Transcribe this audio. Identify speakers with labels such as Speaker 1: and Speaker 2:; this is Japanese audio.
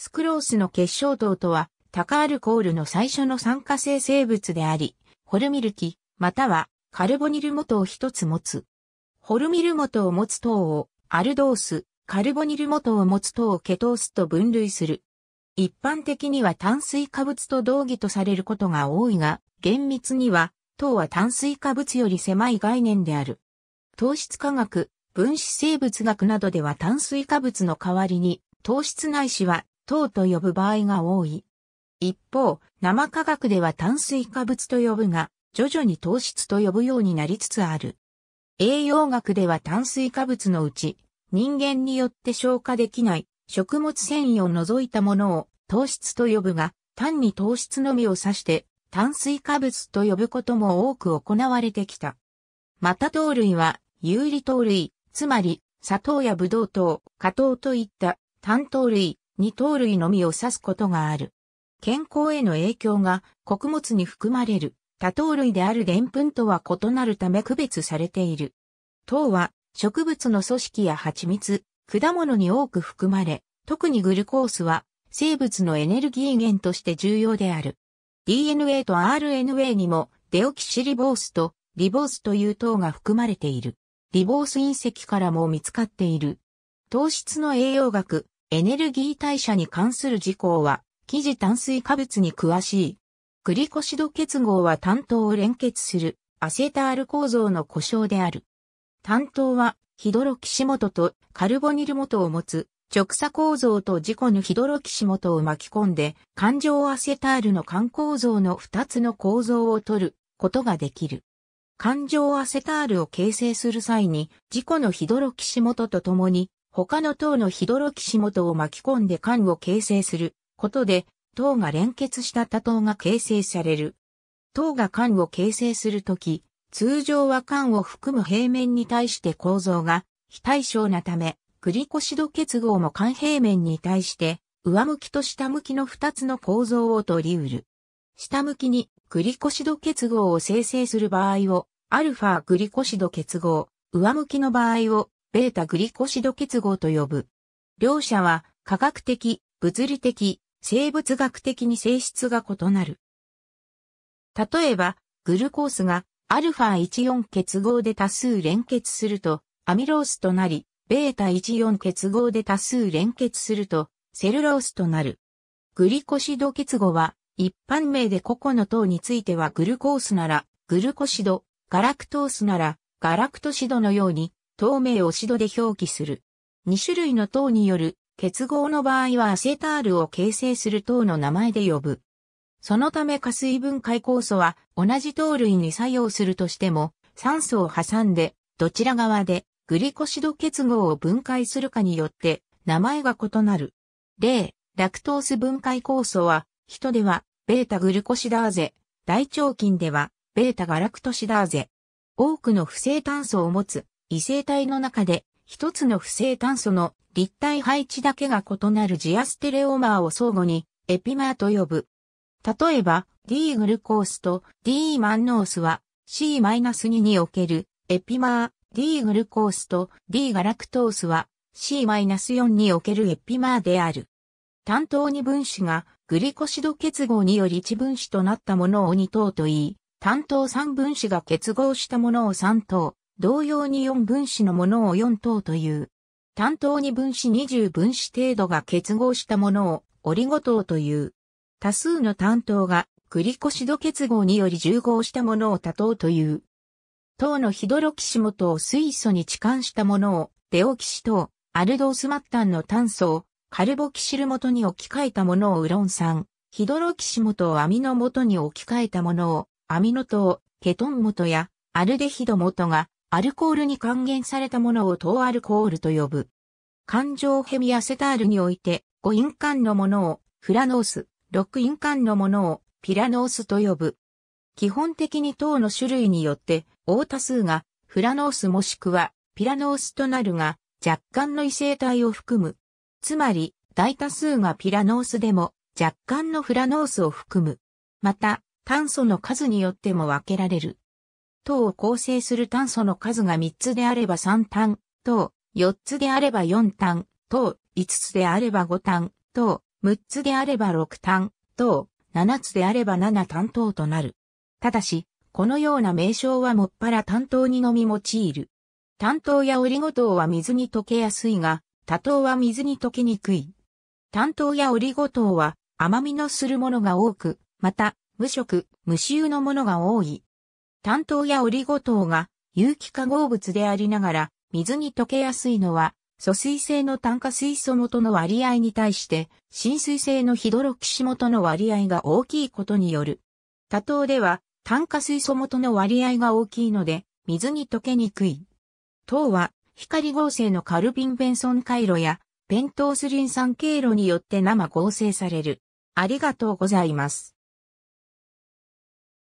Speaker 1: スクロースの結晶糖とは、高アルコールの最初の酸化性生物であり、ホルミルキ、またはカルボニル元を一つ持つ。ホルミル元を持つ糖を、アルドース、カルボニル元を持つ糖をケトースと分類する。一般的には炭水化物と同義とされることが多いが、厳密には、糖は炭水化物より狭い概念である。糖質化学、分子生物学などでは炭水化物の代わりに、糖質内視は糖と呼ぶ場合が多い。一方、生化学では炭水化物と呼ぶが、徐々に糖質と呼ぶようになりつつある。栄養学では炭水化物のうち、人間によって消化できない食物繊維を除いたものを糖質と呼ぶが、単に糖質のみを指して炭水化物と呼ぶことも多く行われてきた。また糖類は有利糖類、つまり砂糖やブドウ糖、果糖といった単糖類、二糖類のみを指すことがある。健康への影響が穀物に含まれる多糖類である澱粉とは異なるため区別されている。糖は植物の組織や蜂蜜、果物に多く含まれ、特にグルコースは生物のエネルギー源として重要である。DNA と RNA にもデオキシリボースとリボースという糖が含まれている。リボース隕石からも見つかっている。糖質の栄養学、エネルギー代謝に関する事項は、記事炭水化物に詳しい。クリコシド結合は担当を連結するアセタール構造の故障である。担当はヒドロキシモトとカルボニルモトを持つ直鎖構造と事故のヒドロキシモトを巻き込んで環状アセタールの環構造の2つの構造を取ることができる。環状アセタールを形成する際に事故のヒドロキシモトと共に他の党のヒドロキシモを巻き込んで艦を形成することで、党が連結した多糖が形成される。党が艦を形成するとき、通常は艦を含む平面に対して構造が非対称なため、グリコシド結合も関平面に対して、上向きと下向きの2つの構造を取り得る。下向きにグリコシド結合を生成する場合を、アルファグリコシド結合、上向きの場合をベータグリコシド結合と呼ぶ。両者は科学的、物理的、生物学的に性質が異なる。例えば、グルコースが α14 結合で多数連結すると、アミロースとなり、β14 結合で多数連結すると、セルロースとなる。グリコシド結合は、一般名で個々の糖についてはグルコースなら、グルコシド、ガラクトースなら、ガラクトシドのように、透明をシドで表記する。2種類の糖による結合の場合はアセタールを形成する糖の名前で呼ぶ。そのため加水分解酵素は同じ糖類に作用するとしても酸素を挟んでどちら側でグリコシド結合を分解するかによって名前が異なる。例、ラクトース分解酵素は、人では、ベータグルコシダーゼ、大腸菌では、ベータガラクトシダーゼ。多くの不正炭素を持つ異性体の中で一つの不正炭素の立体配置だけが異なるジアステレオマーを相互にエピマーと呼ぶ。例えば D グルコースと D マンノースは C-2 におけるエピマー D グルコースと D ガラクトースは C-4 におけるエピマーである。担当2分子がグリコシド結合により1分子となったものを2等と言い、担当3分子が結合したものを3等、同様に4分子のものを4等という。担当に分子20分子程度が結合したものをオリゴ糖という。多数の担当がグリコシド結合により重合したものを多糖という。糖のヒドロキシモを水素に置換したものをデオキシ等。アルドースマッタンの炭素をカルボキシル元に置き換えたものをウロン酸、ヒドロキシモをアミノ元に置き換えたものをアミノ糖、ケトン元やアルデヒド元がアルコールに還元されたものを糖アルコールと呼ぶ。環状ヘミアセタールにおいて、5イン間のものをフラノース、6イン間のものをピラノースと呼ぶ。基本的に糖の種類によって、大多数がフラノースもしくはピラノースとなるが、若干の異性体を含む。つまり、大多数がピラノースでも、若干のフラノースを含む。また、炭素の数によっても分けられる。糖を構成する炭素の数が3つであれば3炭、糖、4つであれば4炭、糖、5つであれば5炭、糖、6つであれば6炭、糖、7つであれば7炭糖となる。ただし、このような名称はもっぱら炭糖にのみ用いる。炭糖やオリゴ糖は水に溶けやすいが、多糖は水に溶けにくい。炭糖やオリゴ糖は甘みのするものが多く、また、無色、無臭のものが多い。担当やオリゴ糖が有機化合物でありながら、水に溶けやすいのは、疎水性の炭化水素元の割合に対して、浸水性のヒドロキシ元の割合が大きいことによる。多糖では、炭化水素元の割合が大きいので、水に溶けにくい。糖は、光合成のカルビン・ベンソン回路や、ペントースリン酸経路によって生合成される。ありがとうございます。